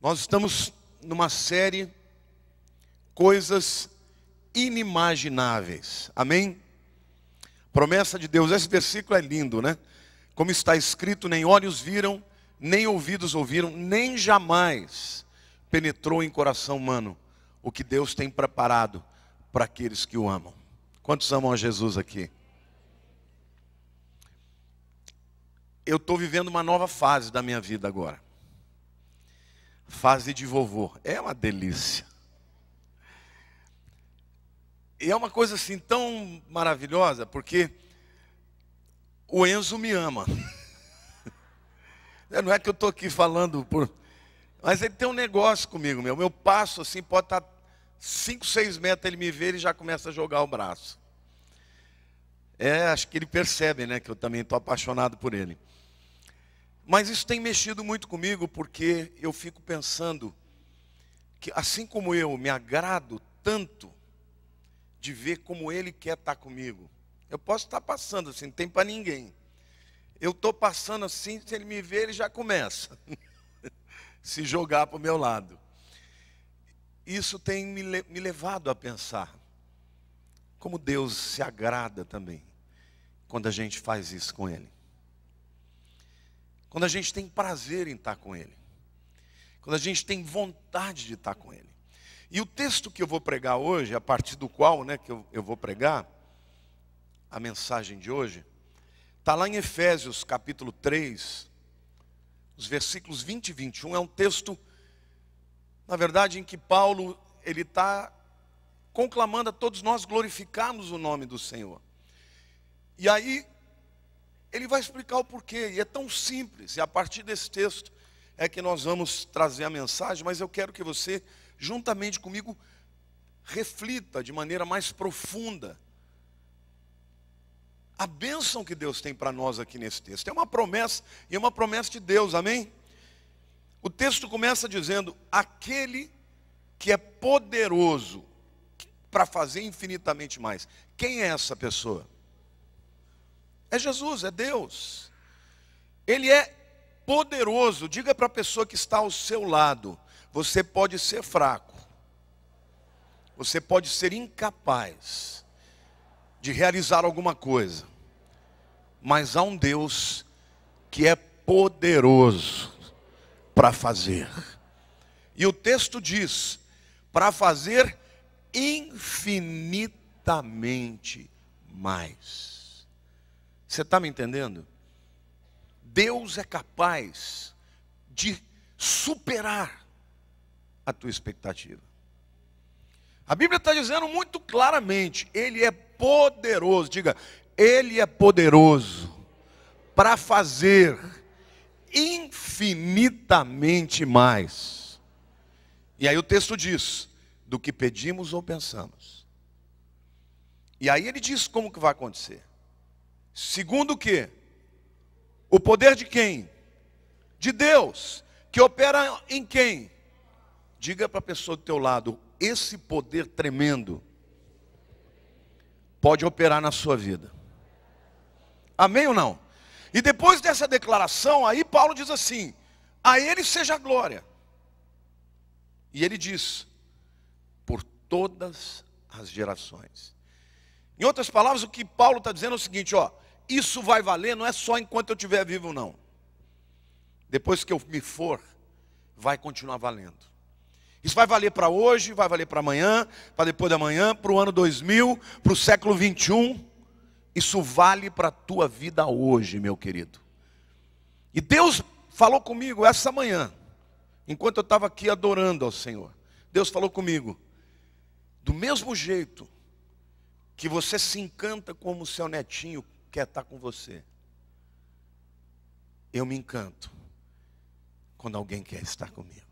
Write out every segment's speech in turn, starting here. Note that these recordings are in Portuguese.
Nós estamos numa série Coisas Inimagináveis. Amém? Promessa de Deus. Esse versículo é lindo, né? Como está escrito: nem olhos viram, nem ouvidos ouviram, nem jamais penetrou em coração humano o que Deus tem preparado para aqueles que o amam. Quantos amam a Jesus aqui? Eu estou vivendo uma nova fase da minha vida agora fase de vovô. É uma delícia. E é uma coisa assim tão maravilhosa, porque o Enzo me ama. Não é que eu estou aqui falando por. Mas ele tem um negócio comigo, meu. Meu passo assim pode estar 5, 6 metros, ele me vê, ele já começa a jogar o braço. É, acho que ele percebe, né, que eu também estou apaixonado por ele. Mas isso tem mexido muito comigo porque eu fico pensando que, assim como eu me agrado tanto de ver como Ele quer estar tá comigo, eu posso estar tá passando assim, não tem para ninguém. Eu estou passando assim, se ele me ver, ele já começa se jogar para o meu lado. Isso tem me, me levado a pensar como Deus se agrada também quando a gente faz isso com Ele. Quando a gente tem prazer em estar com Ele. Quando a gente tem vontade de estar com Ele. E o texto que eu vou pregar hoje, a partir do qual né, que eu, eu vou pregar a mensagem de hoje, está lá em Efésios capítulo 3, os versículos 20 e 21. É um texto, na verdade, em que Paulo ele está conclamando a todos nós glorificarmos o nome do Senhor. E aí ele vai explicar o porquê, e é tão simples, e a partir desse texto é que nós vamos trazer a mensagem, mas eu quero que você, juntamente comigo, reflita de maneira mais profunda a bênção que Deus tem para nós aqui nesse texto. É uma promessa, e é uma promessa de Deus, amém? O texto começa dizendo: aquele que é poderoso para fazer infinitamente mais. Quem é essa pessoa? É Jesus, é Deus. Ele é poderoso. Diga para a pessoa que está ao seu lado: você pode ser fraco, você pode ser incapaz de realizar alguma coisa, mas há um Deus que é poderoso para fazer. E o texto diz: para fazer infinitamente mais. Você está me entendendo? Deus é capaz de superar a tua expectativa. A Bíblia está dizendo muito claramente: Ele é poderoso, diga, Ele é poderoso para fazer infinitamente mais. E aí o texto diz: do que pedimos ou pensamos. E aí ele diz como que vai acontecer. Segundo o que? O poder de quem? De Deus, que opera em quem? Diga para a pessoa do teu lado, esse poder tremendo pode operar na sua vida. Amém ou não? E depois dessa declaração, aí Paulo diz assim: A ele seja a glória. E ele diz: Por todas as gerações. Em outras palavras, o que Paulo está dizendo é o seguinte: ó, isso vai valer não é só enquanto eu estiver vivo, não. Depois que eu me for, vai continuar valendo. Isso vai valer para hoje, vai valer para amanhã, para depois da manhã, para o ano 2000, para o século 21. Isso vale para a tua vida hoje, meu querido. E Deus falou comigo essa manhã, enquanto eu estava aqui adorando ao Senhor. Deus falou comigo, do mesmo jeito que você se encanta como seu netinho quer estar com você. Eu me encanto quando alguém quer estar comigo.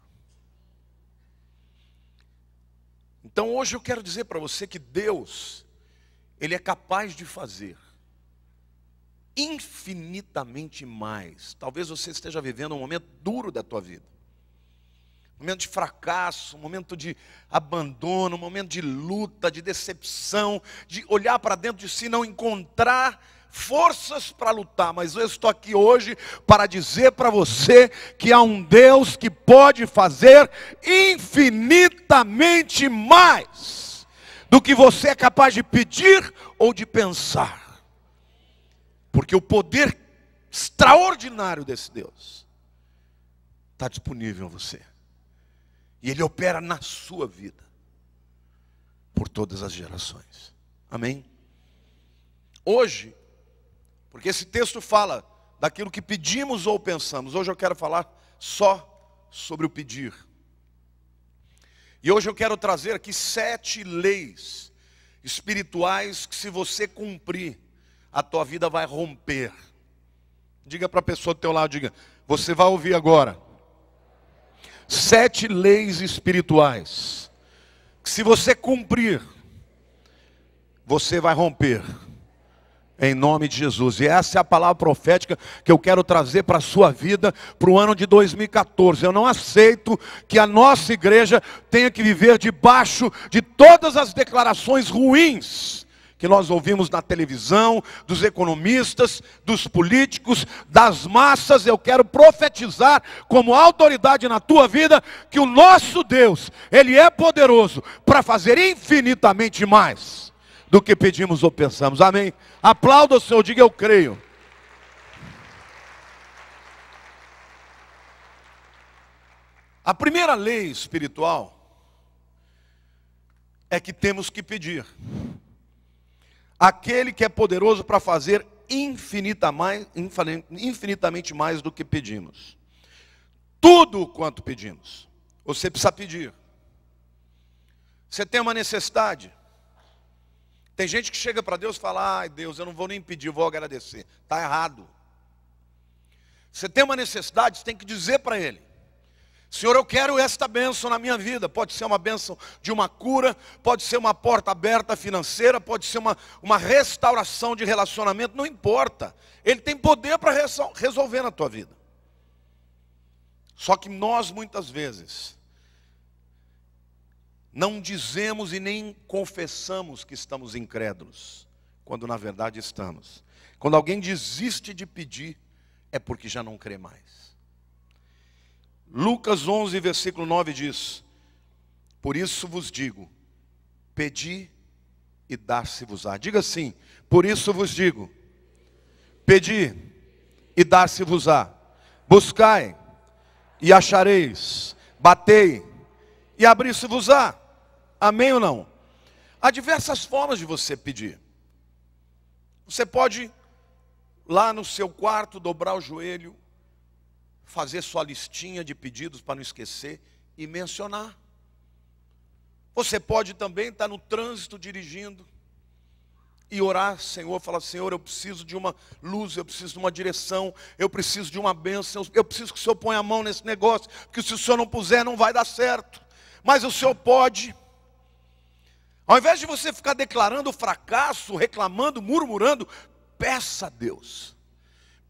Então hoje eu quero dizer para você que Deus, Ele é capaz de fazer infinitamente mais. Talvez você esteja vivendo um momento duro da tua vida. Um momento de fracasso, um momento de abandono, um momento de luta, de decepção, de olhar para dentro de si e não encontrar forças para lutar, mas eu estou aqui hoje para dizer para você que há um Deus que pode fazer infinitamente mais do que você é capaz de pedir ou de pensar. Porque o poder extraordinário desse Deus está disponível a você. E ele opera na sua vida por todas as gerações. Amém? Hoje porque esse texto fala daquilo que pedimos ou pensamos. Hoje eu quero falar só sobre o pedir. E hoje eu quero trazer aqui sete leis espirituais que, se você cumprir, a tua vida vai romper. Diga para a pessoa do teu lado, diga, você vai ouvir agora. Sete leis espirituais que, se você cumprir, você vai romper em nome de Jesus. E essa é a palavra profética que eu quero trazer para a sua vida para o ano de 2014. Eu não aceito que a nossa igreja tenha que viver debaixo de todas as declarações ruins que nós ouvimos na televisão, dos economistas, dos políticos, das massas, eu quero profetizar como autoridade na tua vida que o nosso Deus, ele é poderoso para fazer infinitamente mais do que pedimos ou pensamos. Amém. Aplauda o Senhor, diga eu creio. A primeira lei espiritual é que temos que pedir. Aquele que é poderoso para fazer infinita mais, infinitamente mais do que pedimos. Tudo quanto pedimos. Você precisa pedir. Você tem uma necessidade. Tem gente que chega para Deus e fala: ai, Deus, eu não vou nem pedir, vou agradecer. Está errado. Você tem uma necessidade, você tem que dizer para Ele. Senhor, eu quero esta bênção na minha vida. Pode ser uma bênção de uma cura, pode ser uma porta aberta financeira, pode ser uma, uma restauração de relacionamento, não importa. Ele tem poder para resolver na tua vida. Só que nós, muitas vezes, não dizemos e nem confessamos que estamos incrédulos, quando na verdade estamos. Quando alguém desiste de pedir, é porque já não crê mais. Lucas 11, versículo 9 diz: Por isso vos digo, pedi e dar-se-vos-á. Diga assim: Por isso vos digo, pedi e dar-se-vos-á. Buscai e achareis, batei e abrir-se-vos-á. Amém ou não? Há diversas formas de você pedir. Você pode, lá no seu quarto, dobrar o joelho, fazer sua listinha de pedidos para não esquecer e mencionar. Você pode também estar no trânsito dirigindo e orar, Senhor, falar: Senhor, eu preciso de uma luz, eu preciso de uma direção, eu preciso de uma bênção, eu preciso que o Senhor ponha a mão nesse negócio, porque se o Senhor não puser, não vai dar certo. Mas o Senhor pode ao invés de você ficar declarando fracasso, reclamando, murmurando, peça a Deus.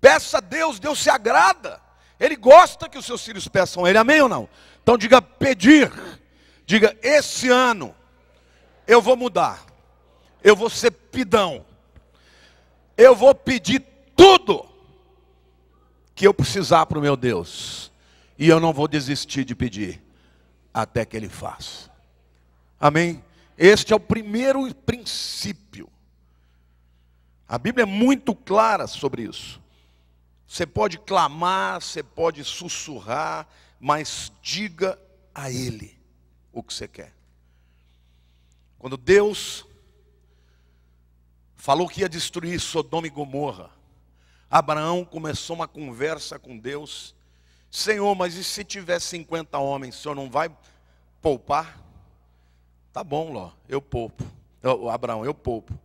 Peça a Deus, Deus se agrada. Ele gosta que os seus filhos peçam a Ele, amém ou não? Então diga pedir. Diga, esse ano eu vou mudar. Eu vou ser pidão. Eu vou pedir tudo que eu precisar para o meu Deus. E eu não vou desistir de pedir até que Ele faça. Amém? Este é o primeiro princípio. A Bíblia é muito clara sobre isso. Você pode clamar, você pode sussurrar, mas diga a Ele o que você quer. Quando Deus falou que ia destruir Sodoma e Gomorra, Abraão começou uma conversa com Deus: Senhor, mas e se tiver 50 homens, o Senhor não vai poupar? Tá bom, Ló, eu poupo. o Abraão, eu poupo.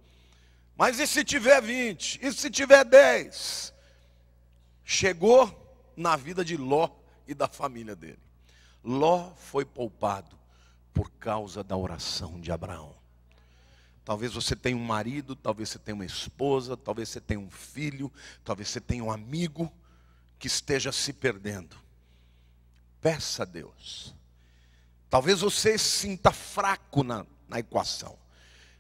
Mas e se tiver 20? E se tiver 10? Chegou na vida de Ló e da família dele. Ló foi poupado por causa da oração de Abraão. Talvez você tenha um marido, talvez você tenha uma esposa, talvez você tenha um filho, talvez você tenha um amigo que esteja se perdendo. Peça a Deus Talvez você sinta fraco na, na equação,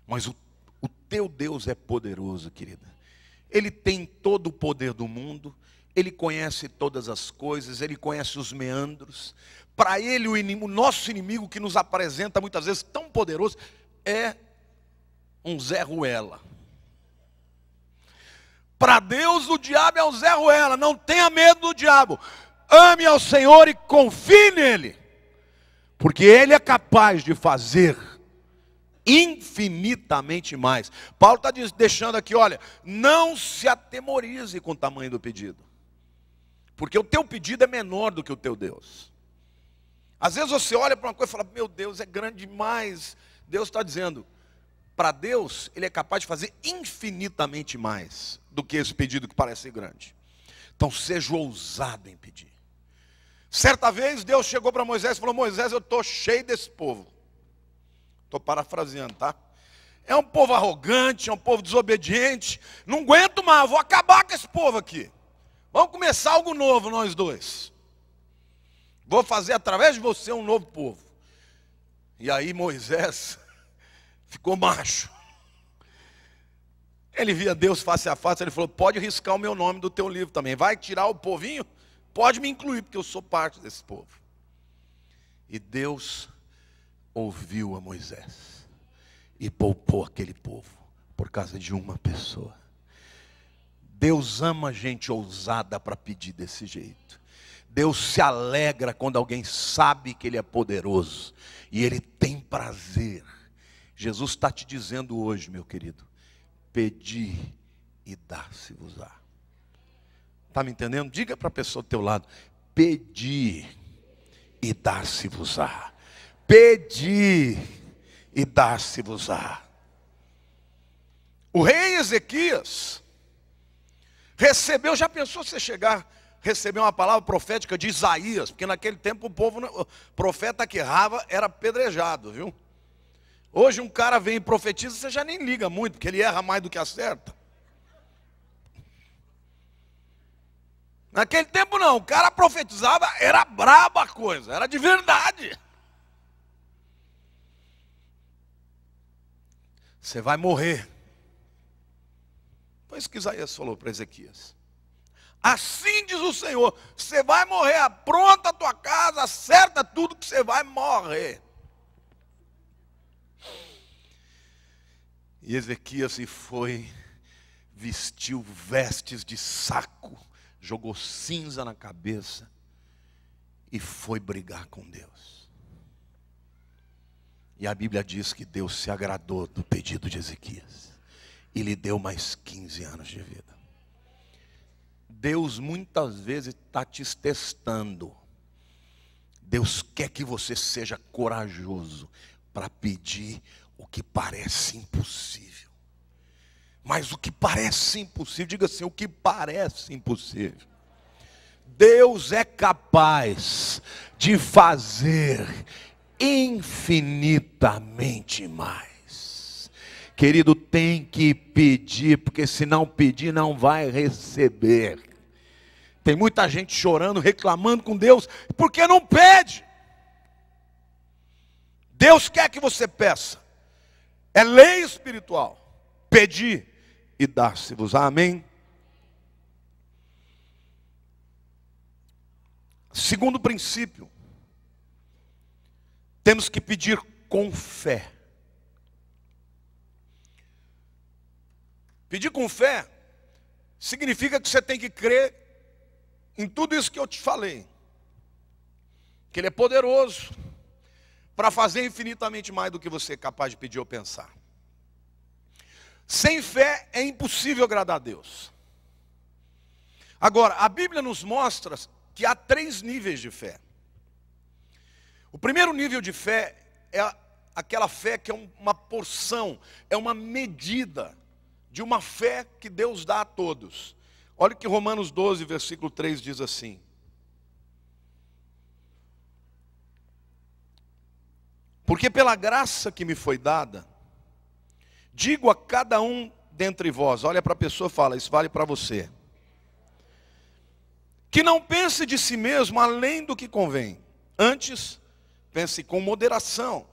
mas o, o teu Deus é poderoso, querida. Ele tem todo o poder do mundo, ele conhece todas as coisas, ele conhece os meandros. Para ele, o, inimigo, o nosso inimigo que nos apresenta muitas vezes tão poderoso é um Zé Ruela. Para Deus, o diabo é um Zé Ruela. Não tenha medo do diabo. Ame ao Senhor e confie nele porque Ele é capaz de fazer infinitamente mais. Paulo está deixando aqui, olha, não se atemorize com o tamanho do pedido, porque o teu pedido é menor do que o teu Deus. Às vezes você olha para uma coisa e fala, meu Deus, é grande demais. Deus está dizendo, para Deus, Ele é capaz de fazer infinitamente mais do que esse pedido que parece grande. Então seja ousado em pedir. Certa vez Deus chegou para Moisés e falou: Moisés, eu estou cheio desse povo. Estou parafraseando, tá? É um povo arrogante, é um povo desobediente. Não aguento mais, vou acabar com esse povo aqui. Vamos começar algo novo, nós dois. Vou fazer através de você um novo povo. E aí Moisés ficou macho. Ele via Deus face a face, ele falou: Pode riscar o meu nome do teu livro também. Vai tirar o povinho Pode me incluir, porque eu sou parte desse povo. E Deus ouviu a Moisés e poupou aquele povo por causa de uma pessoa. Deus ama gente ousada para pedir desse jeito. Deus se alegra quando alguém sabe que Ele é poderoso e Ele tem prazer. Jesus está te dizendo hoje, meu querido: pedi e dar-se-vos-á. Está me entendendo? Diga para a pessoa do teu lado: pedi e dar-se-vos-á. Pedi e dar-se-vos-á. O rei Ezequias recebeu, já pensou você chegar, receber uma palavra profética de Isaías, porque naquele tempo o povo, o profeta que errava era apedrejado, viu? Hoje um cara vem e profetiza, você já nem liga muito, porque ele erra mais do que acerta. Naquele tempo não, o cara profetizava, era braba a coisa, era de verdade. Você vai morrer. Foi isso que Isaías falou para Ezequias. Assim diz o Senhor: você vai morrer, apronta a tua casa, acerta tudo que você vai morrer. E Ezequias se foi, vestiu vestes de saco jogou cinza na cabeça e foi brigar com Deus. E a Bíblia diz que Deus se agradou do pedido de Ezequias e lhe deu mais 15 anos de vida. Deus muitas vezes está te testando. Deus quer que você seja corajoso para pedir o que parece impossível. Mas o que parece impossível, diga assim: o que parece impossível. Deus é capaz de fazer infinitamente mais. Querido, tem que pedir, porque se não pedir, não vai receber. Tem muita gente chorando, reclamando com Deus, porque não pede. Deus quer que você peça, é lei espiritual, pedir e dar-se-vos. Amém? Segundo princípio, temos que pedir com fé. Pedir com fé significa que você tem que crer em tudo isso que eu te falei. Que Ele é poderoso para fazer infinitamente mais do que você é capaz de pedir ou pensar. Sem fé é impossível agradar a Deus. Agora, a Bíblia nos mostra que há três níveis de fé. O primeiro nível de fé é aquela fé que é uma porção, é uma medida de uma fé que Deus dá a todos. Olha que Romanos 12, versículo 3 diz assim: Porque pela graça que me foi dada, Digo a cada um dentre vós, olha para a pessoa e fala, isso vale para você. Que não pense de si mesmo além do que convém, antes pense com moderação,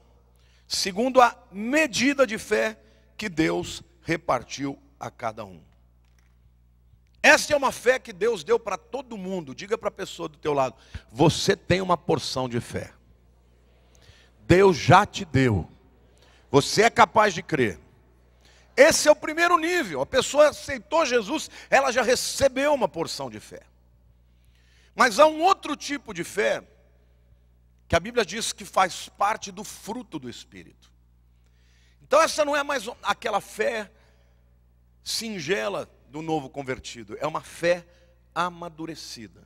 segundo a medida de fé que Deus repartiu a cada um. Esta é uma fé que Deus deu para todo mundo. Diga para a pessoa do teu lado: você tem uma porção de fé. Deus já te deu. Você é capaz de crer. Esse é o primeiro nível. A pessoa aceitou Jesus, ela já recebeu uma porção de fé. Mas há um outro tipo de fé que a Bíblia diz que faz parte do fruto do Espírito. Então, essa não é mais aquela fé singela do novo convertido, é uma fé amadurecida.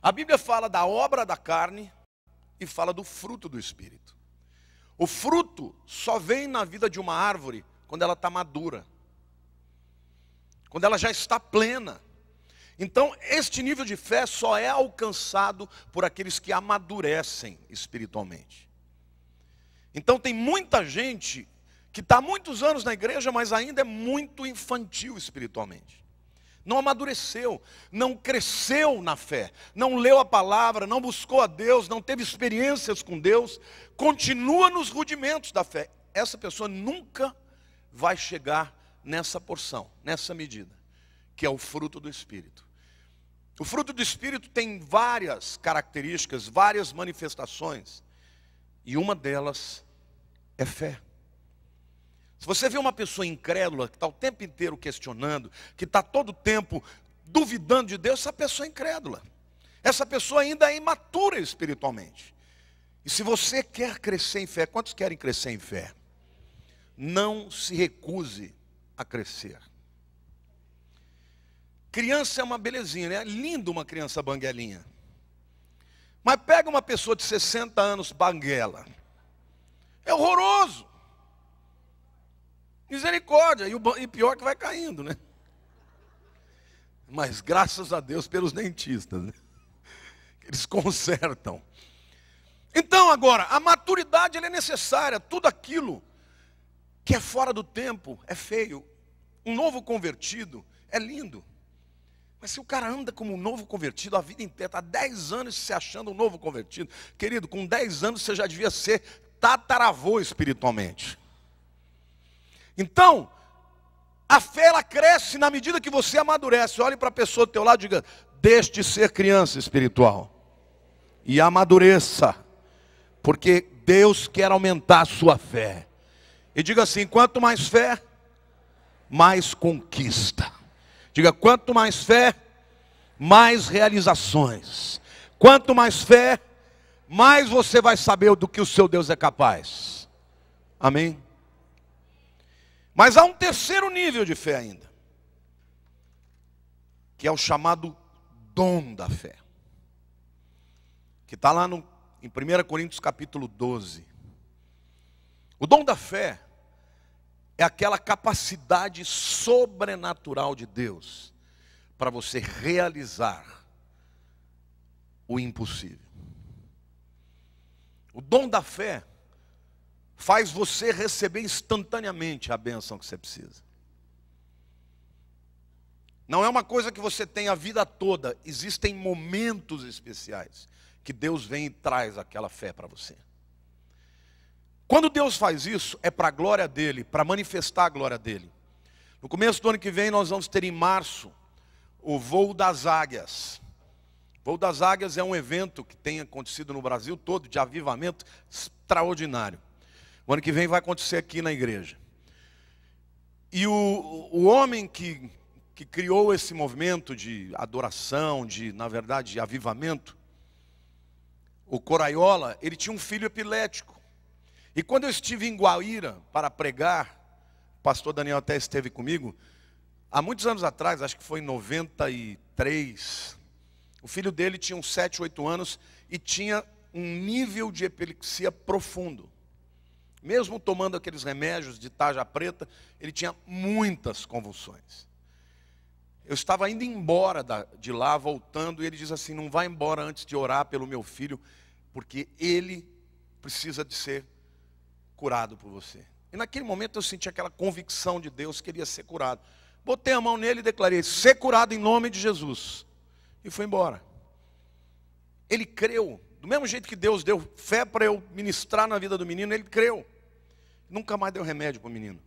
A Bíblia fala da obra da carne e fala do fruto do Espírito. O fruto só vem na vida de uma árvore quando ela está madura, quando ela já está plena. Então, este nível de fé só é alcançado por aqueles que amadurecem espiritualmente. Então, tem muita gente que está muitos anos na igreja, mas ainda é muito infantil espiritualmente. Não amadureceu, não cresceu na fé, não leu a palavra, não buscou a Deus, não teve experiências com Deus, continua nos rudimentos da fé. Essa pessoa nunca vai chegar nessa porção, nessa medida, que é o fruto do Espírito. O fruto do Espírito tem várias características, várias manifestações, e uma delas é fé. Se você vê uma pessoa incrédula, que está o tempo inteiro questionando, que está todo o tempo duvidando de Deus, essa pessoa é incrédula. Essa pessoa ainda é imatura espiritualmente. E se você quer crescer em fé, quantos querem crescer em fé? não se recuse a crescer. Criança é uma belezinha, né? É lindo uma criança banguelinha. Mas pega uma pessoa de 60 anos banguela. É horroroso. Misericórdia. E, o, e pior que vai caindo, né? Mas graças a Deus pelos dentistas. Né? Eles consertam. Então, agora, a maturidade é necessária. Tudo aquilo que é fora do tempo é feio. Um novo convertido é lindo. Mas se o cara anda como um novo convertido a vida inteira, está 10 anos se achando um novo convertido, querido, com 10 anos você já devia ser tataravô espiritualmente. Então, a fé ela cresce na medida que você amadurece. Olhe para a pessoa do teu lado e diga: deixe ser criança espiritual e amadureça, porque Deus quer aumentar a sua fé. E diga assim: quanto mais fé, mais conquista. Diga: quanto mais fé, mais realizações. Quanto mais fé, mais você vai saber do que o seu Deus é capaz. Amém? Mas há um terceiro nível de fé ainda, que é o chamado dom da fé, que está lá no, em 1 Coríntios capítulo 12. O dom da fé é aquela capacidade sobrenatural de Deus para você realizar o impossível. O dom da fé faz você receber instantaneamente a bênção que você precisa. Não é uma coisa que você tem a vida toda, existem momentos especiais que Deus vem e traz aquela fé para você. Quando Deus faz isso, é para a glória dele, para manifestar a glória dele. No começo do ano que vem, nós vamos ter em março o voo das águias. O voo das águias é um evento que tem acontecido no Brasil todo de avivamento extraordinário. O ano que vem vai acontecer aqui na igreja. E o, o homem que, que criou esse movimento de adoração, de, na verdade, de avivamento, o Coraiola, ele tinha um filho epilético. E quando eu estive em Guaíra para pregar, o pastor Daniel até esteve comigo, há muitos anos atrás, acho que foi em 93, o filho dele tinha uns 7, 8 anos e tinha um nível de epilepsia profundo. Mesmo tomando aqueles remédios de tarja preta, ele tinha muitas convulsões. Eu estava indo embora de lá, voltando, e ele diz assim: Não vá embora antes de orar pelo meu filho, porque ele precisa de ser curado por você. E naquele momento eu senti aquela convicção de Deus, queria ser curado. Botei a mão nele e declarei: ser curado em nome de Jesus. E foi embora. Ele creu, do mesmo jeito que Deus deu fé para eu ministrar na vida do menino, ele creu. Nunca mais deu remédio para o menino.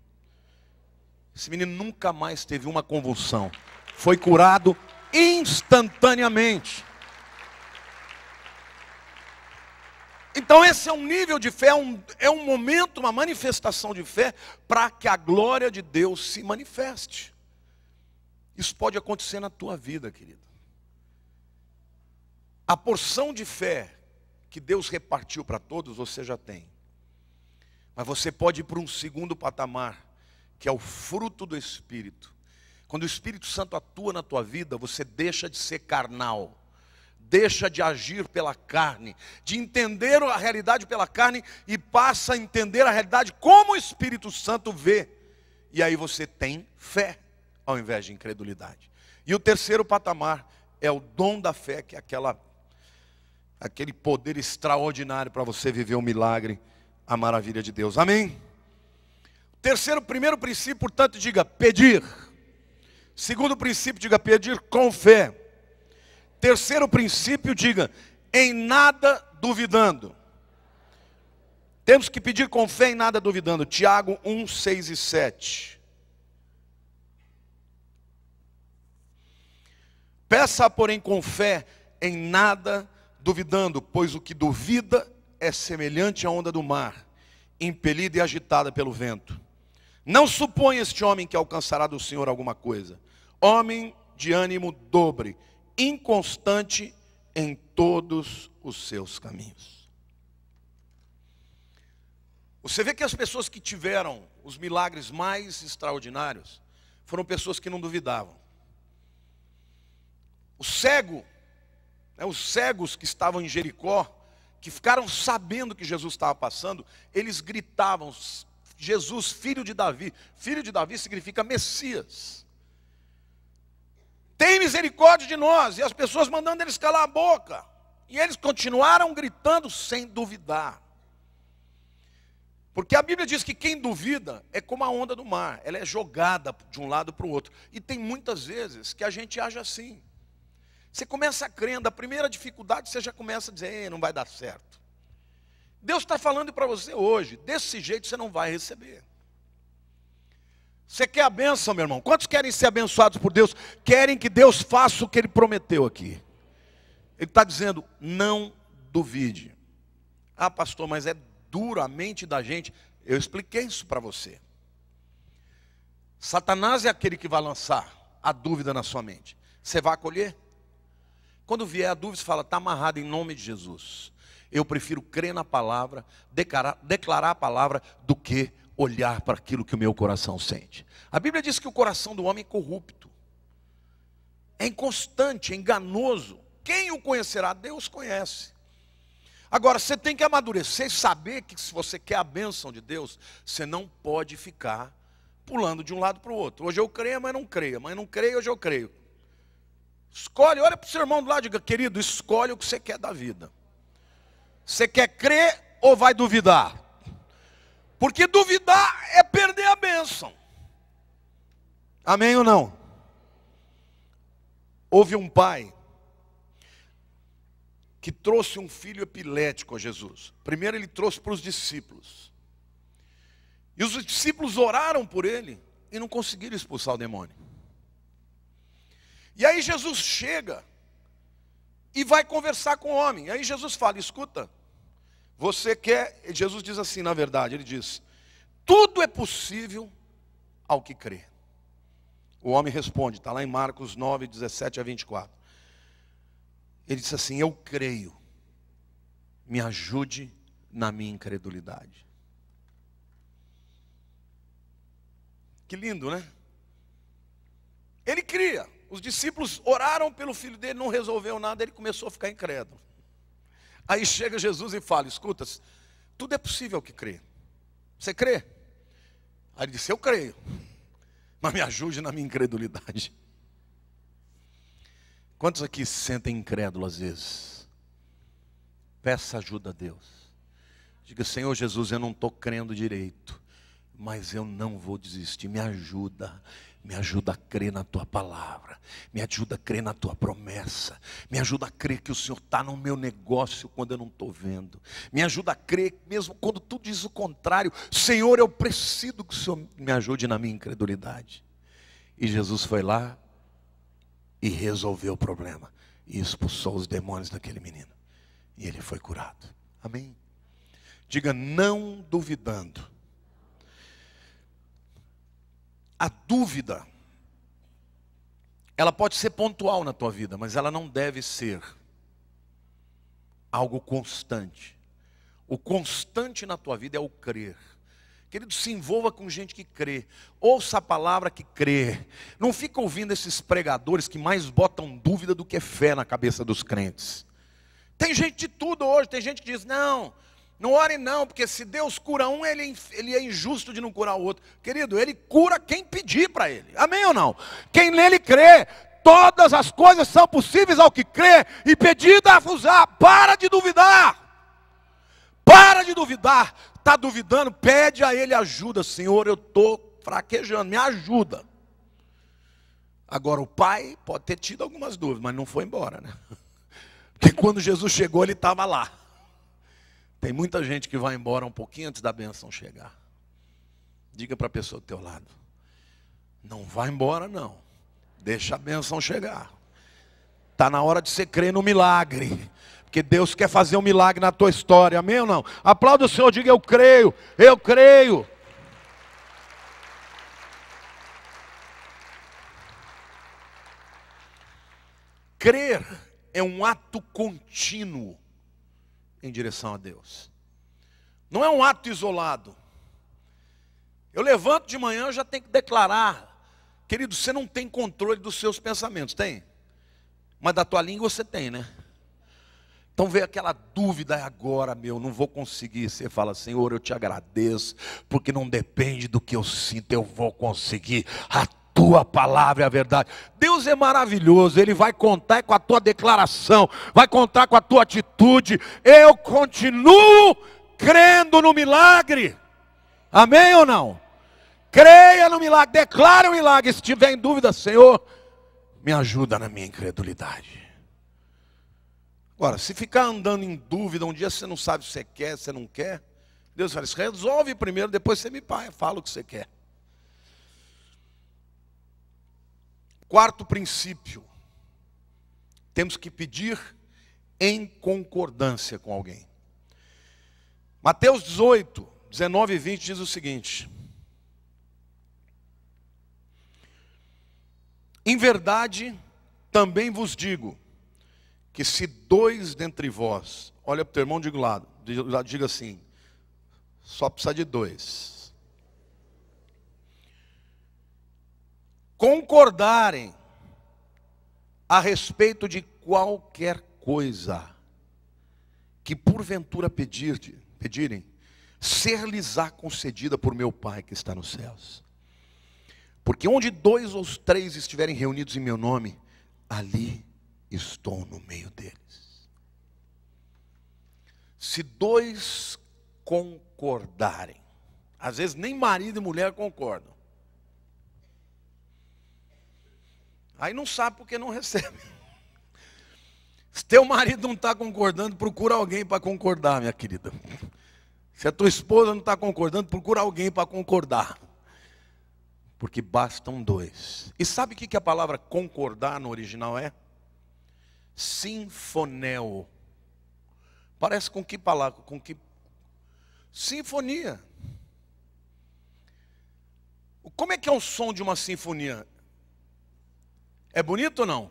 Esse menino nunca mais teve uma convulsão. Foi curado instantaneamente. Então, esse é um nível de fé, é um, é um momento, uma manifestação de fé, para que a glória de Deus se manifeste. Isso pode acontecer na tua vida, querido. A porção de fé que Deus repartiu para todos, você já tem. Mas você pode ir para um segundo patamar, que é o fruto do Espírito. Quando o Espírito Santo atua na tua vida, você deixa de ser carnal deixa de agir pela carne, de entender a realidade pela carne e passa a entender a realidade como o Espírito Santo vê. E aí você tem fé ao invés de incredulidade. E o terceiro patamar é o dom da fé, que é aquela aquele poder extraordinário para você viver o um milagre, a maravilha de Deus. Amém. Terceiro, primeiro princípio, portanto, diga pedir. Segundo princípio, diga pedir com fé. Terceiro princípio, diga: em nada duvidando. Temos que pedir com fé em nada duvidando. Tiago 1, 6 e 7. Peça, porém, com fé em nada duvidando, pois o que duvida é semelhante à onda do mar, impelida e agitada pelo vento. Não suponha este homem que alcançará do Senhor alguma coisa. Homem de ânimo dobre, inconstante em todos os seus caminhos. Você vê que as pessoas que tiveram os milagres mais extraordinários foram pessoas que não duvidavam. O cego, né, os cegos que estavam em Jericó, que ficaram sabendo que Jesus estava passando, eles gritavam: Jesus, filho de Davi. Filho de Davi significa Messias. Tem misericórdia de nós. E as pessoas mandando eles calar a boca. E eles continuaram gritando sem duvidar. Porque a Bíblia diz que quem duvida é como a onda do mar, ela é jogada de um lado para o outro. E tem muitas vezes que a gente age assim. Você começa crendo, a primeira dificuldade você já começa a dizer, não vai dar certo. Deus está falando para você hoje, desse jeito você não vai receber. Você quer a bênção, meu irmão? Quantos querem ser abençoados por Deus? Querem que Deus faça o que Ele prometeu aqui. Ele está dizendo: não duvide. Ah, pastor, mas é duramente a mente da gente. Eu expliquei isso para você. Satanás é aquele que vai lançar a dúvida na sua mente. Você vai acolher? Quando vier a dúvida, você fala: está amarrado em nome de Jesus. Eu prefiro crer na palavra, declarar, declarar a palavra, do que olhar para aquilo que o meu coração sente. A Bíblia diz que o coração do homem é corrupto, é inconstante, é enganoso. Quem o conhecerá? Deus conhece. Agora, você tem que amadurecer e saber que se você quer a bênção de Deus, você não pode ficar pulando de um lado para o outro. Hoje eu creio, mas não creio. Amanhã não creio, hoje eu creio. Escolhe, olha para o seu irmão do lado e diga, querido, escolhe o que você quer da vida. Você quer crer ou vai duvidar? Porque duvidar é perder a bênção. Amém ou não? Houve um pai que trouxe um filho epilético a Jesus. Primeiro ele trouxe para os discípulos. E os discípulos oraram por ele e não conseguiram expulsar o demônio. E aí Jesus chega e vai conversar com o homem. E aí Jesus fala: escuta, você quer, Jesus diz assim, na verdade, ele diz: tudo é possível ao que crê. O homem responde, está lá em Marcos 9, 17 a 24. Ele disse assim: Eu creio, me ajude na minha incredulidade. Que lindo, né? Ele cria. Os discípulos oraram pelo filho dele, não resolveu nada, ele começou a ficar incrédulo. Aí chega Jesus e fala: Escuta, tudo é possível que crê. Você crê? Aí ele disse: Eu creio, mas me ajude na minha incredulidade. Quantos aqui se sentem incrédulos às vezes? Peça ajuda a Deus. Diga: Senhor Jesus, eu não estou crendo direito, mas eu não vou desistir, me ajuda. Me ajuda a crer na tua palavra, me ajuda a crer na tua promessa, me ajuda a crer que o Senhor está no meu negócio quando eu não estou vendo, me ajuda a crer, mesmo quando tudo diz o contrário, Senhor, eu preciso que o Senhor me ajude na minha incredulidade. E Jesus foi lá e resolveu o problema, e expulsou os demônios daquele menino, e ele foi curado. Amém? Diga, não duvidando A dúvida, ela pode ser pontual na tua vida, mas ela não deve ser algo constante. O constante na tua vida é o crer. Querido, se envolva com gente que crê. Ouça a palavra que crê. Não fica ouvindo esses pregadores que mais botam dúvida do que fé na cabeça dos crentes. Tem gente de tudo hoje, tem gente que diz: "Não, não ore não, porque se Deus cura um, ele, é ele é injusto de não curar o outro. Querido, ele cura quem pedir para ele. Amém ou não? Quem nele crê. Todas as coisas são possíveis ao que crê e pedida a é usar. Para de duvidar. Para de duvidar. Está duvidando? Pede a ele ajuda. Senhor, eu estou fraquejando, me ajuda. Agora, o pai pode ter tido algumas dúvidas, mas não foi embora, né? Porque quando Jesus chegou, ele estava lá. Tem muita gente que vai embora um pouquinho antes da benção chegar. Diga para a pessoa do teu lado: não vai embora, não. Deixa a benção chegar. Está na hora de você crer no milagre. Porque Deus quer fazer um milagre na tua história. Amém ou não? Aplauda o Senhor, diga: Eu creio, eu creio. Crer é um ato contínuo em direção a Deus. Não é um ato isolado. Eu levanto de manhã, eu já tenho que declarar. Querido, você não tem controle dos seus pensamentos, tem? Mas da tua língua você tem, né? Então veio aquela dúvida é agora, meu, não vou conseguir. Você fala, Senhor, eu te agradeço, porque não depende do que eu sinto, eu vou conseguir. A tua palavra é a verdade. Deus é maravilhoso, Ele vai contar com a tua declaração, vai contar com a tua atitude. Eu continuo crendo no milagre. Amém ou não? Creia no milagre, declare o milagre. Se tiver em dúvida, Senhor, me ajuda na minha incredulidade. Agora, se ficar andando em dúvida, um dia você não sabe se você quer, se você não quer, Deus fala, resolve primeiro, depois você me fala o que você quer. Quarto princípio: temos que pedir em concordância com alguém. Mateus 18, 19 e 20 diz o seguinte: Em verdade, também vos digo, que se dois dentre vós, olha para o teu irmão, diga lado, diga assim, só precisa de dois. concordarem a respeito de qualquer coisa que porventura pedir, pedirem, ser-lhes-á concedida por meu Pai que está nos céus. Porque onde dois ou três estiverem reunidos em meu nome, ali estou no meio deles. Se dois concordarem, às vezes nem marido e mulher concordam, Aí não sabe porque não recebe. Se teu marido não está concordando, procura alguém para concordar, minha querida. Se a tua esposa não está concordando, procura alguém para concordar. Porque bastam dois. E sabe o que, que a palavra concordar no original é? Sinfonel. Parece com que palavra? Com que. Sinfonia. Como é que é o som de uma sinfonia? É bonito ou não?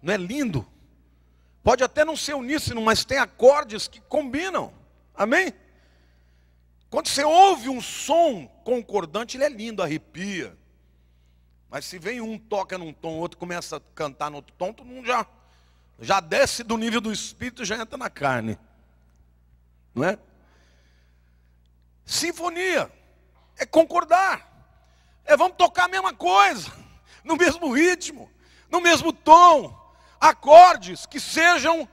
Não é lindo? Pode até não ser uníssono, mas tem acordes que combinam. Amém? Quando você ouve um som concordante, ele é lindo, arrepia. Mas se vem um toca num tom, outro começa a cantar no outro tom, todo mundo já, já desce do nível do espírito e já entra na carne. Não é? Sinfonia é concordar. É vamos tocar a mesma coisa, no mesmo ritmo no mesmo tom, acordes que sejam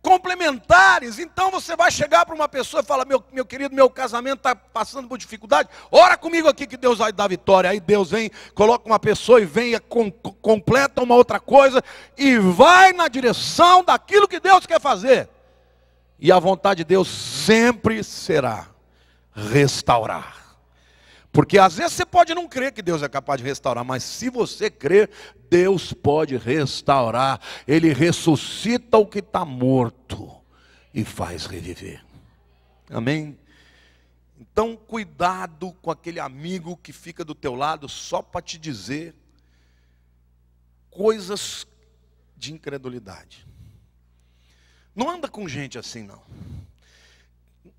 complementares. Então você vai chegar para uma pessoa e falar: meu, meu querido, meu casamento está passando por dificuldade, ora comigo aqui que Deus vai dar vitória. Aí Deus vem, coloca uma pessoa e vem, e é com, completa uma outra coisa e vai na direção daquilo que Deus quer fazer. E a vontade de Deus sempre será restaurar. Porque às vezes você pode não crer que Deus é capaz de restaurar, mas se você crer, Deus pode restaurar. Ele ressuscita o que está morto e faz reviver. Amém? Então, cuidado com aquele amigo que fica do teu lado só para te dizer coisas de incredulidade. Não anda com gente assim, não.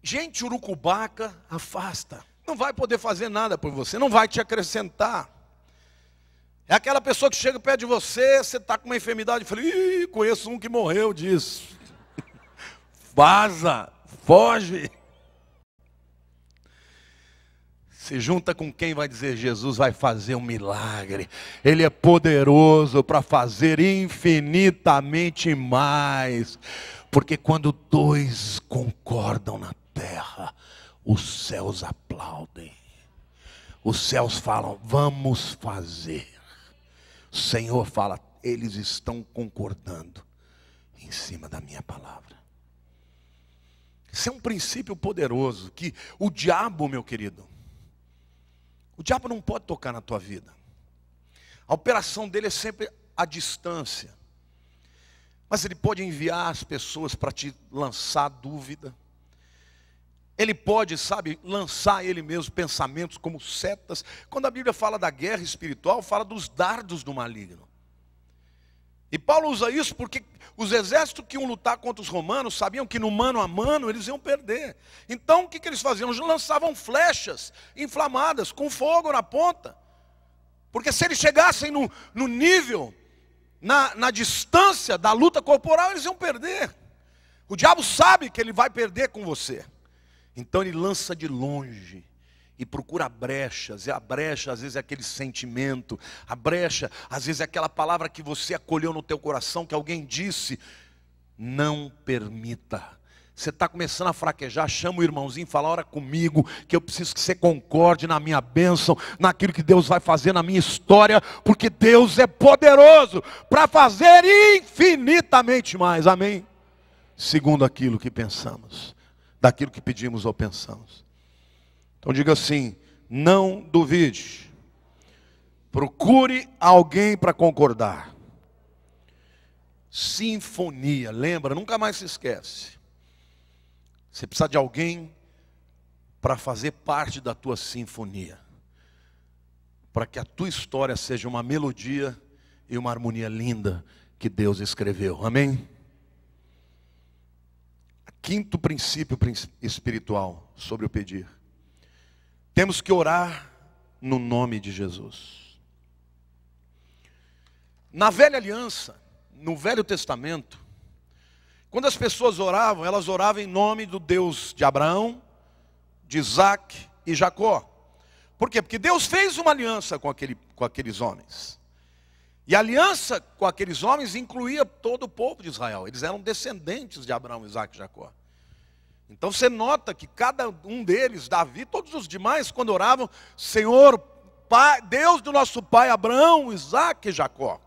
Gente urucubaca, afasta não vai poder fazer nada por você, não vai te acrescentar. É aquela pessoa que chega perto de você, você está com uma enfermidade, fala, Ih, conheço um que morreu disso. Vaza, foge. Se junta com quem vai dizer Jesus vai fazer um milagre. Ele é poderoso para fazer infinitamente mais. Porque quando dois concordam na terra, os céus aplaudem. Os céus falam, vamos fazer. O Senhor fala, eles estão concordando em cima da minha palavra. Isso é um princípio poderoso que o diabo, meu querido, o diabo não pode tocar na tua vida. A operação dele é sempre à distância. Mas ele pode enviar as pessoas para te lançar dúvida ele pode, sabe, lançar ele mesmo pensamentos como setas. Quando a Bíblia fala da guerra espiritual, fala dos dardos do maligno. E Paulo usa isso porque os exércitos que iam lutar contra os romanos sabiam que no mano a mano eles iam perder. Então o que, que eles faziam? Eles lançavam flechas inflamadas, com fogo na ponta. Porque se eles chegassem no, no nível, na, na distância da luta corporal, eles iam perder. O diabo sabe que ele vai perder com você. Então ele lança de longe e procura brechas, e a brecha às vezes é aquele sentimento, a brecha às vezes é aquela palavra que você acolheu no teu coração, que alguém disse, não permita. Você está começando a fraquejar, chama o irmãozinho, fala, ora comigo, que eu preciso que você concorde na minha bênção, naquilo que Deus vai fazer na minha história, porque Deus é poderoso para fazer infinitamente mais, amém? Segundo aquilo que pensamos daquilo que pedimos ou pensamos. Então diga assim: não duvide. Procure alguém para concordar. Sinfonia, lembra, nunca mais se esquece. Você precisa de alguém para fazer parte da tua sinfonia. Para que a tua história seja uma melodia e uma harmonia linda que Deus escreveu. Amém? Quinto princípio espiritual sobre o pedir. Temos que orar no nome de Jesus. Na velha aliança, no Velho Testamento, quando as pessoas oravam, elas oravam em nome do Deus de Abraão, de Isaac e Jacó. Por quê? Porque Deus fez uma aliança com, aquele, com aqueles homens. E a aliança com aqueles homens incluía todo o povo de Israel. Eles eram descendentes de Abraão, Isaac e Jacó. Então você nota que cada um deles, Davi, todos os demais, quando oravam, Senhor, pai, Deus do nosso pai Abraão, Isaac e Jacó.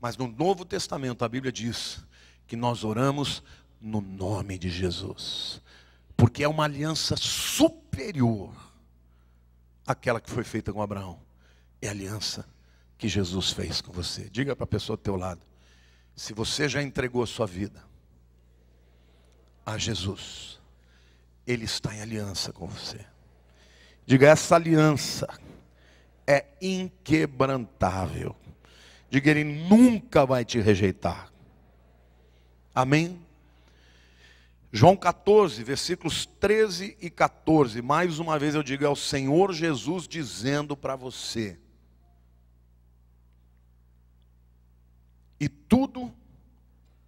Mas no Novo Testamento a Bíblia diz que nós oramos no nome de Jesus, porque é uma aliança superior àquela que foi feita com Abraão. É a aliança que Jesus fez com você. Diga para a pessoa do teu lado, se você já entregou a sua vida a Jesus. Ele está em aliança com você. Diga, essa aliança é inquebrantável. Diga, ele nunca vai te rejeitar. Amém? João 14, versículos 13 e 14. Mais uma vez eu digo, é o Senhor Jesus dizendo para você: E tudo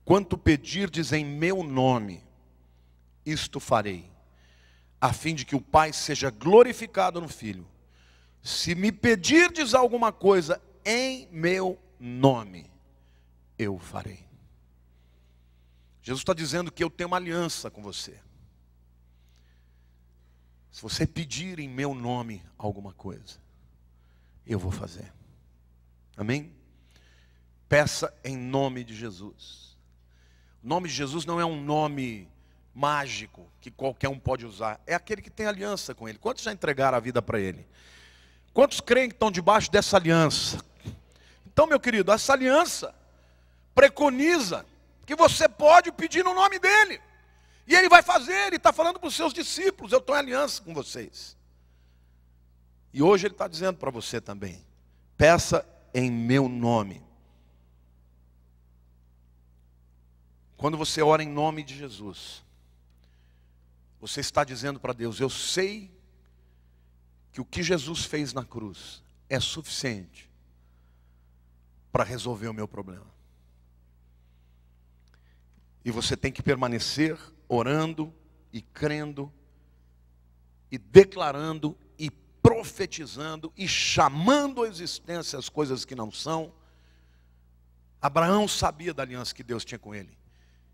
quanto pedirdes em meu nome, isto farei, a fim de que o Pai seja glorificado no Filho. Se me pedirdes alguma coisa em meu nome, eu farei. Jesus está dizendo que eu tenho uma aliança com você. Se você pedir em meu nome alguma coisa, eu vou fazer. Amém? Peça em nome de Jesus. O nome de Jesus não é um nome mágico que qualquer um pode usar. É aquele que tem aliança com Ele. Quantos já entregaram a vida para Ele? Quantos creem que estão debaixo dessa aliança? Então, meu querido, essa aliança preconiza que você pode pedir no nome dEle. E Ele vai fazer, Ele está falando para os seus discípulos: Eu estou em aliança com vocês. E hoje Ele está dizendo para você também: Peça em meu nome. Quando você ora em nome de Jesus, você está dizendo para Deus: Eu sei que o que Jesus fez na cruz é suficiente para resolver o meu problema. E você tem que permanecer orando e crendo e declarando e profetizando e chamando à existência as coisas que não são. Abraão sabia da aliança que Deus tinha com ele.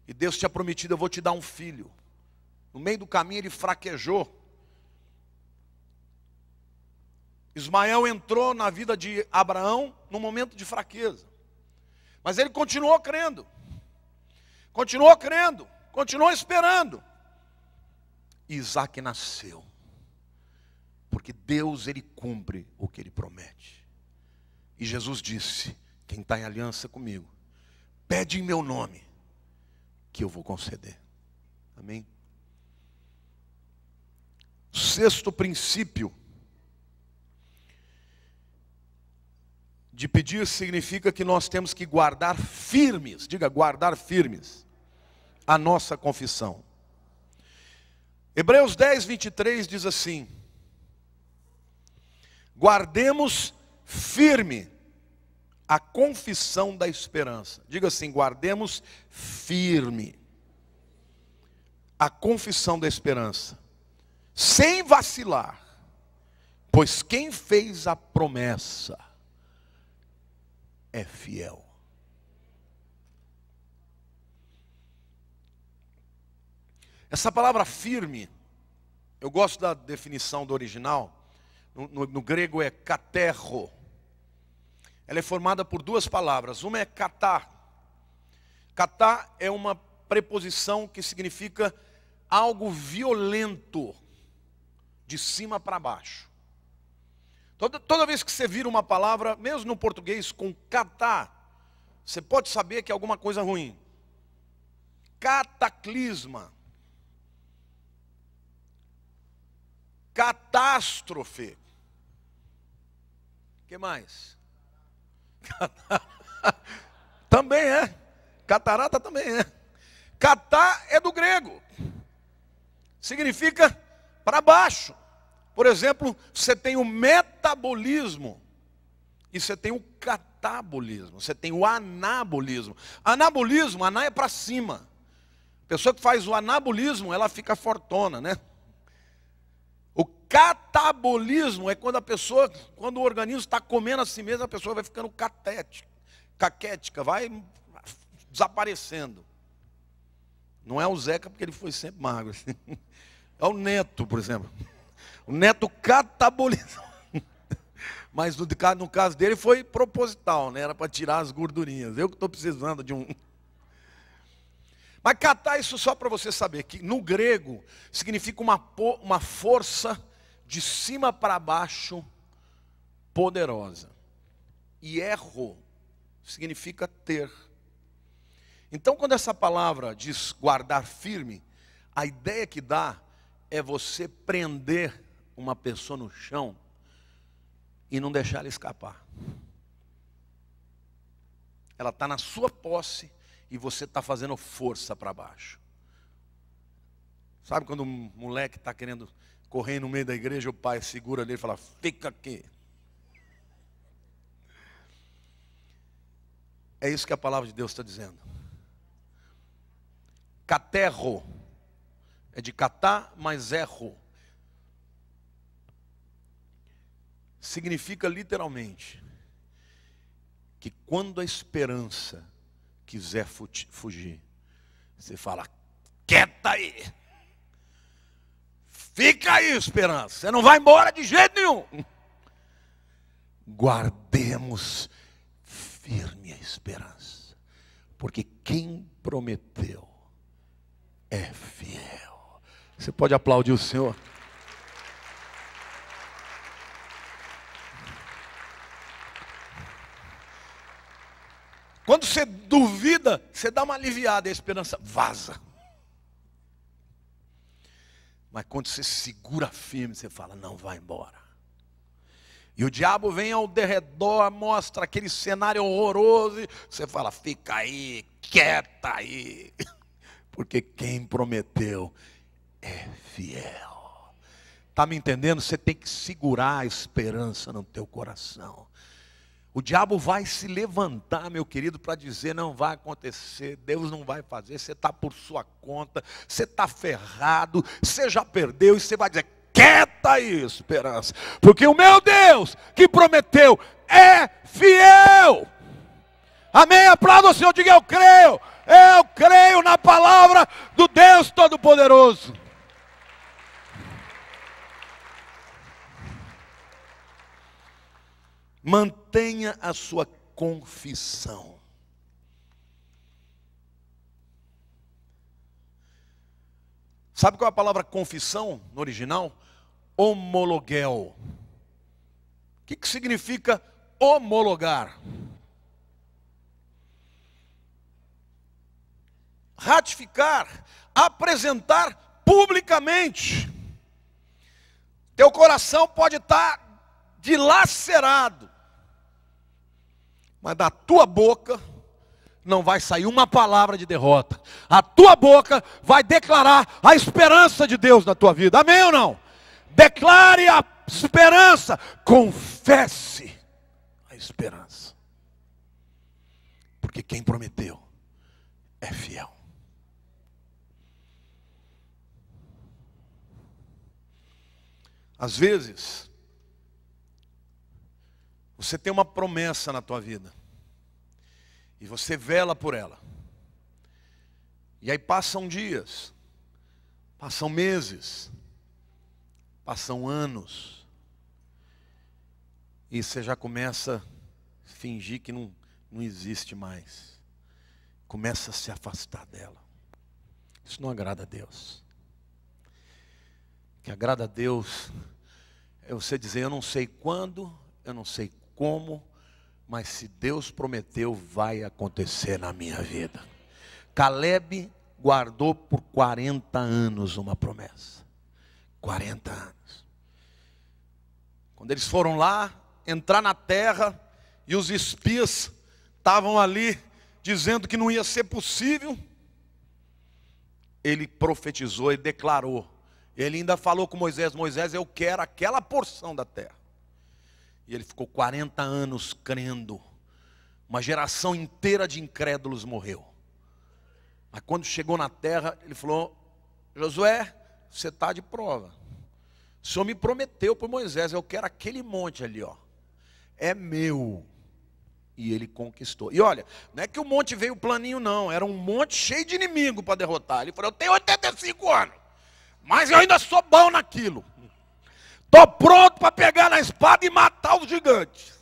E Deus tinha prometido: Eu vou te dar um filho. No meio do caminho ele fraquejou. Ismael entrou na vida de Abraão num momento de fraqueza. Mas ele continuou crendo. Continuou crendo, continuou esperando. E Isaac nasceu. Porque Deus ele cumpre o que ele promete. E Jesus disse: Quem está em aliança comigo, pede em meu nome, que eu vou conceder. Amém? Sexto princípio. De pedir significa que nós temos que guardar firmes, diga guardar firmes, a nossa confissão. Hebreus 10, 23 diz assim: Guardemos firme a confissão da esperança. Diga assim: guardemos firme a confissão da esperança sem vacilar, pois quem fez a promessa é fiel. Essa palavra firme, eu gosto da definição do original, no, no, no grego é katerro. Ela é formada por duas palavras. Uma é kata. Kata é uma preposição que significa algo violento, de cima para baixo. Toda, toda vez que você vira uma palavra, mesmo no português, com catar, você pode saber que é alguma coisa ruim. Cataclisma. Catástrofe. que mais? também é. Catarata também é. Catar é do grego. Significa para baixo. Por exemplo, você tem o metabolismo e você tem o catabolismo, você tem o anabolismo. Anabolismo, aná é para cima. A pessoa que faz o anabolismo, ela fica fortona, né? O catabolismo é quando a pessoa, quando o organismo está comendo a si mesmo, a pessoa vai ficando catética, caquética, vai desaparecendo. Não é o Zeca porque ele foi sempre magro. Assim. o neto, por exemplo. O neto catabolizou. Mas no, no caso dele foi proposital, né? Era para tirar as gordurinhas. Eu que estou precisando de um. Mas catar isso só para você saber que no grego significa uma, uma força de cima para baixo poderosa. E erro significa ter. Então, quando essa palavra diz guardar firme, a ideia que dá é você prender uma pessoa no chão e não deixar ela escapar. Ela está na sua posse e você está fazendo força para baixo. Sabe quando um moleque está querendo correr no meio da igreja, o pai segura ele e fala: fica aqui. É isso que a palavra de Deus está dizendo. Caterro é de catar mais erro. Significa literalmente que quando a esperança quiser fugir, você fala: quieta aí. Fica aí, esperança. Você não vai embora de jeito nenhum. Guardemos firme a esperança, porque quem prometeu é fiel. Você pode aplaudir o Senhor? Quando você duvida, você dá uma aliviada, a esperança vaza. Mas quando você segura firme, você fala: não, vai embora. E o diabo vem ao derredor, mostra aquele cenário horroroso, e você fala: fica aí, quieta aí. Porque quem prometeu é fiel. Está me entendendo? Você tem que segurar a esperança no teu coração. O diabo vai se levantar, meu querido, para dizer: não vai acontecer, Deus não vai fazer, você está por sua conta, você está ferrado, você já perdeu, e você vai dizer: quieta aí, esperança, porque o meu Deus que prometeu é fiel. Amém? Aplauda o Senhor, diga: eu creio, eu creio na palavra do Deus Todo-Poderoso. Mantenha a sua confissão. Sabe qual é a palavra confissão no original? Homologuel. O que, que significa homologar? Ratificar, apresentar publicamente. Teu coração pode estar dilacerado mas da tua boca não vai sair uma palavra de derrota. A tua boca vai declarar a esperança de Deus na tua vida. Amém ou não? Declare a esperança, confesse a esperança. Porque quem prometeu é fiel. Às vezes, você tem uma promessa na tua vida. E você vela por ela. E aí passam dias, passam meses, passam anos. E você já começa a fingir que não, não existe mais. Começa a se afastar dela. Isso não agrada a Deus. O que agrada a Deus é você dizer: Eu não sei quando, eu não sei como, mas se Deus prometeu, vai acontecer na minha vida. Caleb guardou por 40 anos uma promessa. 40 anos. Quando eles foram lá entrar na terra e os espias estavam ali dizendo que não ia ser possível, ele profetizou e declarou. Ele ainda falou com Moisés: Moisés, eu quero aquela porção da terra. E ele ficou 40 anos crendo. Uma geração inteira de incrédulos morreu. Mas quando chegou na terra, ele falou: Josué, você está de prova. O Senhor me prometeu para Moisés: eu quero aquele monte ali, ó. É meu. E ele conquistou. E olha, não é que o monte veio planinho, não. Era um monte cheio de inimigo para derrotar. Ele falou: eu tenho 85 anos, mas eu ainda sou bom naquilo. Estou pronto para pegar na espada e matar os gigantes.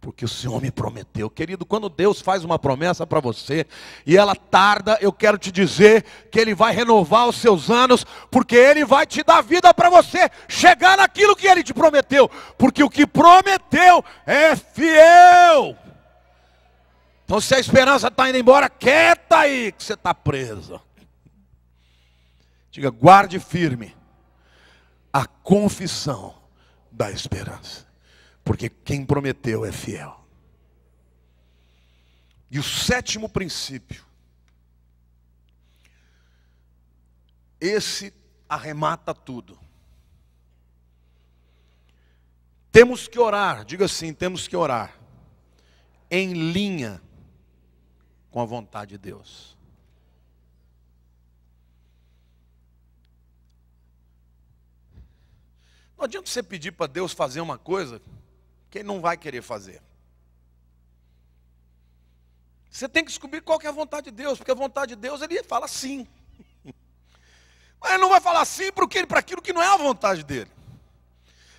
Porque o Senhor me prometeu. Querido, quando Deus faz uma promessa para você e ela tarda, eu quero te dizer que Ele vai renovar os seus anos, porque Ele vai te dar vida para você chegar naquilo que Ele te prometeu. Porque o que prometeu é fiel. Então, se a esperança está indo embora, quieta aí que você está presa. Diga, guarde firme a confissão da esperança. Porque quem prometeu é fiel. E o sétimo princípio, esse arremata tudo. Temos que orar, diga assim: temos que orar em linha com a vontade de Deus. Não adianta você pedir para Deus fazer uma coisa que Ele não vai querer fazer. Você tem que descobrir qual que é a vontade de Deus, porque a vontade de Deus Ele fala sim. Mas Ele não vai falar sim para aquilo que não é a vontade dele.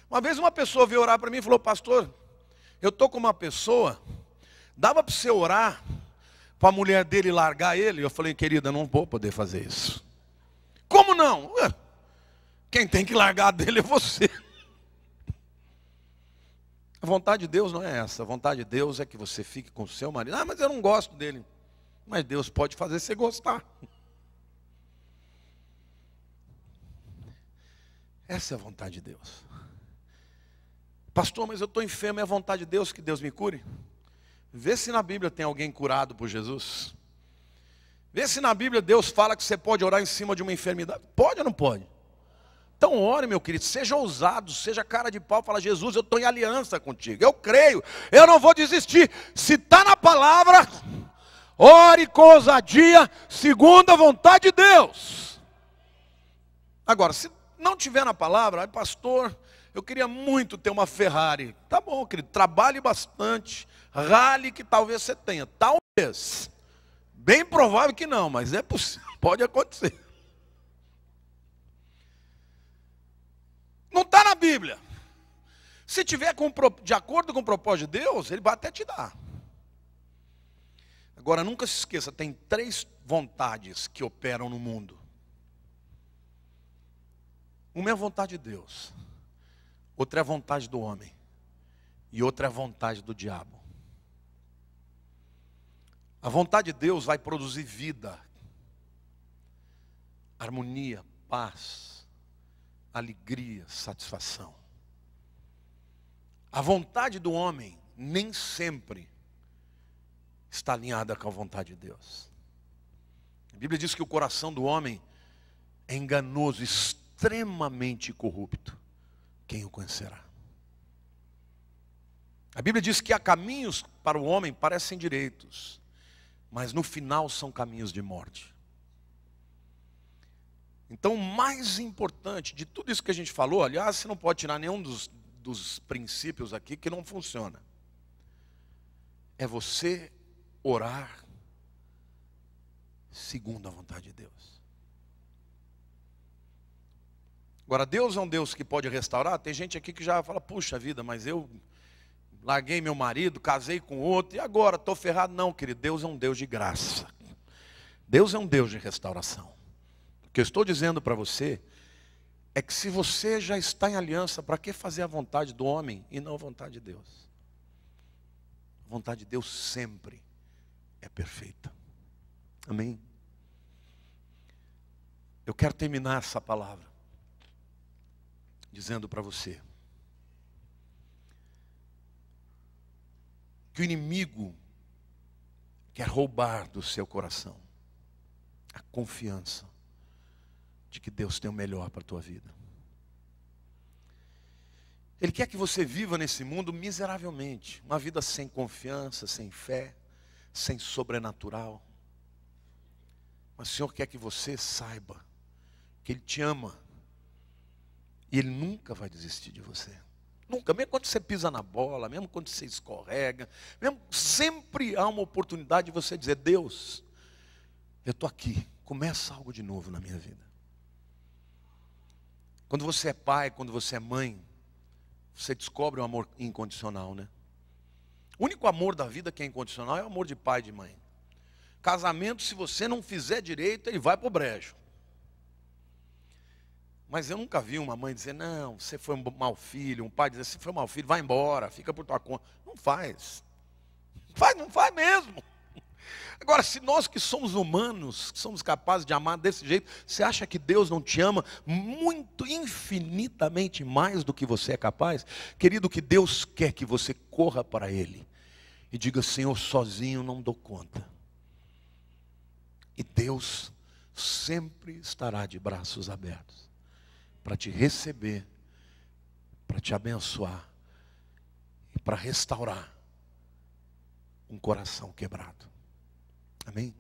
Uma vez uma pessoa veio orar para mim e falou: Pastor, eu estou com uma pessoa, dava para você orar para a mulher dele largar ele? Eu falei: Querida, não vou poder fazer isso. Como não? Ué, quem tem que largar dele é você. A vontade de Deus não é essa. A vontade de Deus é que você fique com o seu marido. Ah, mas eu não gosto dele. Mas Deus pode fazer você gostar. Essa é a vontade de Deus. Pastor, mas eu estou enfermo, é a vontade de Deus que Deus me cure? Vê se na Bíblia tem alguém curado por Jesus. Vê se na Bíblia Deus fala que você pode orar em cima de uma enfermidade. Pode ou não pode? Então ore, meu querido, seja ousado, seja cara de pau, fala, Jesus, eu estou em aliança contigo, eu creio, eu não vou desistir. Se está na palavra, ore com ousadia, segundo a vontade de Deus. Agora, se não tiver na palavra, pastor, eu queria muito ter uma Ferrari. Tá bom, querido, trabalhe bastante, rale que talvez você tenha, talvez. Bem provável que não, mas é possível, pode acontecer. Não está na Bíblia. Se tiver com, de acordo com o propósito de Deus, ele vai até te dar. Agora, nunca se esqueça: tem três vontades que operam no mundo. Uma é a vontade de Deus, outra é a vontade do homem, e outra é a vontade do diabo. A vontade de Deus vai produzir vida, harmonia, paz alegria, satisfação. A vontade do homem nem sempre está alinhada com a vontade de Deus. A Bíblia diz que o coração do homem é enganoso, extremamente corrupto. Quem o conhecerá? A Bíblia diz que há caminhos para o homem parecem direitos, mas no final são caminhos de morte. Então, o mais importante de tudo isso que a gente falou, aliás, ah, você não pode tirar nenhum dos, dos princípios aqui que não funciona. É você orar segundo a vontade de Deus. Agora, Deus é um Deus que pode restaurar. Tem gente aqui que já fala: puxa vida, mas eu larguei meu marido, casei com outro, e agora estou ferrado. Não, querido, Deus é um Deus de graça. Deus é um Deus de restauração. O que eu estou dizendo para você é que se você já está em aliança, para que fazer a vontade do homem e não a vontade de Deus? A vontade de Deus sempre é perfeita. Amém? Eu quero terminar essa palavra dizendo para você que o inimigo quer roubar do seu coração a confiança de que Deus tem o melhor para a tua vida. Ele quer que você viva nesse mundo miseravelmente, uma vida sem confiança, sem fé, sem sobrenatural. Mas o Senhor quer que você saiba que Ele te ama e Ele nunca vai desistir de você. Nunca, mesmo quando você pisa na bola, mesmo quando você escorrega, mesmo, sempre há uma oportunidade de você dizer: Deus, eu estou aqui, começa algo de novo na minha vida. Quando você é pai, quando você é mãe, você descobre o um amor incondicional, né? O único amor da vida que é incondicional é o amor de pai e de mãe. Casamento, se você não fizer direito, ele vai para o brejo. Mas eu nunca vi uma mãe dizer, não, você foi um mau filho, um pai dizer, você foi um mau filho, vai embora, fica por tua conta. Não faz. Não faz, não faz mesmo. Agora, se nós que somos humanos, que somos capazes de amar desse jeito, você acha que Deus não te ama muito infinitamente mais do que você é capaz? Querido, que Deus quer que você corra para Ele e diga: Senhor, sozinho não dou conta. E Deus sempre estará de braços abertos para te receber, para te abençoar e para restaurar um coração quebrado. Amém?